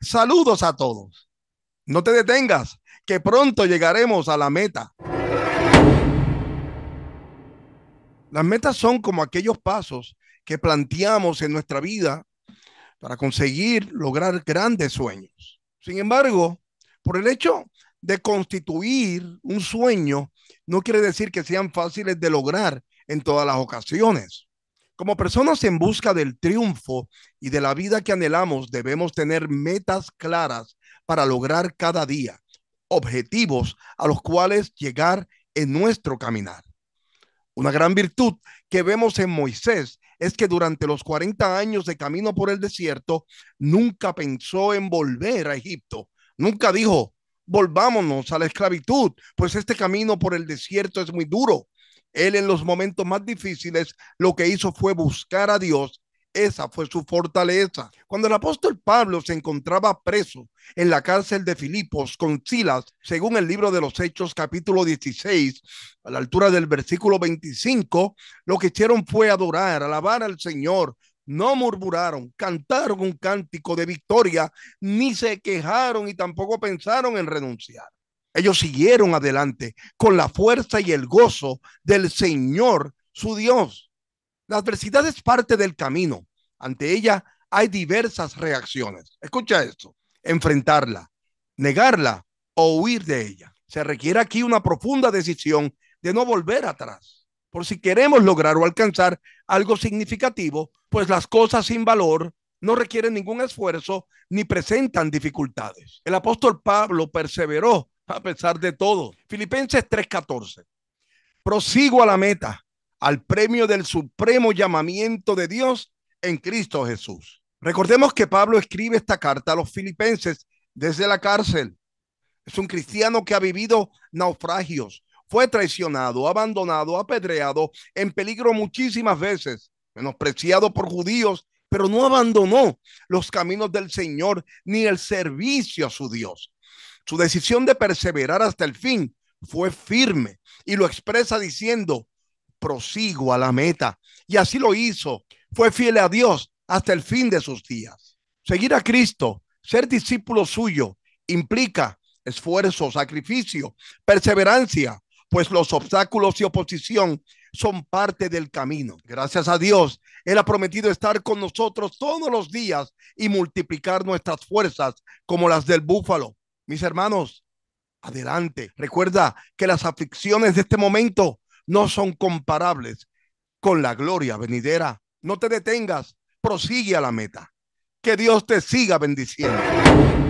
Saludos a todos. No te detengas, que pronto llegaremos a la meta. Las metas son como aquellos pasos que planteamos en nuestra vida para conseguir lograr grandes sueños. Sin embargo, por el hecho de constituir un sueño, no quiere decir que sean fáciles de lograr en todas las ocasiones. Como personas en busca del triunfo y de la vida que anhelamos, debemos tener metas claras para lograr cada día, objetivos a los cuales llegar en nuestro caminar. Una gran virtud que vemos en Moisés es que durante los 40 años de camino por el desierto, nunca pensó en volver a Egipto. Nunca dijo, volvámonos a la esclavitud, pues este camino por el desierto es muy duro. Él en los momentos más difíciles lo que hizo fue buscar a Dios. Esa fue su fortaleza. Cuando el apóstol Pablo se encontraba preso en la cárcel de Filipos con Silas, según el libro de los Hechos capítulo 16, a la altura del versículo 25, lo que hicieron fue adorar, alabar al Señor, no murmuraron, cantaron un cántico de victoria, ni se quejaron y tampoco pensaron en renunciar. Ellos siguieron adelante con la fuerza y el gozo del Señor, su Dios. La adversidad es parte del camino. Ante ella hay diversas reacciones. Escucha esto. Enfrentarla, negarla o huir de ella. Se requiere aquí una profunda decisión de no volver atrás. Por si queremos lograr o alcanzar algo significativo, pues las cosas sin valor no requieren ningún esfuerzo ni presentan dificultades. El apóstol Pablo perseveró a pesar de todo. Filipenses 3:14. Prosigo a la meta, al premio del supremo llamamiento de Dios en Cristo Jesús. Recordemos que Pablo escribe esta carta a los filipenses desde la cárcel. Es un cristiano que ha vivido naufragios, fue traicionado, abandonado, apedreado, en peligro muchísimas veces, menospreciado por judíos, pero no abandonó los caminos del Señor ni el servicio a su Dios. Su decisión de perseverar hasta el fin fue firme y lo expresa diciendo, prosigo a la meta. Y así lo hizo. Fue fiel a Dios hasta el fin de sus días. Seguir a Cristo, ser discípulo suyo, implica esfuerzo, sacrificio, perseverancia, pues los obstáculos y oposición son parte del camino. Gracias a Dios, Él ha prometido estar con nosotros todos los días y multiplicar nuestras fuerzas como las del búfalo. Mis hermanos, adelante. Recuerda que las aflicciones de este momento no son comparables con la gloria venidera. No te detengas, prosigue a la meta. Que Dios te siga bendiciendo.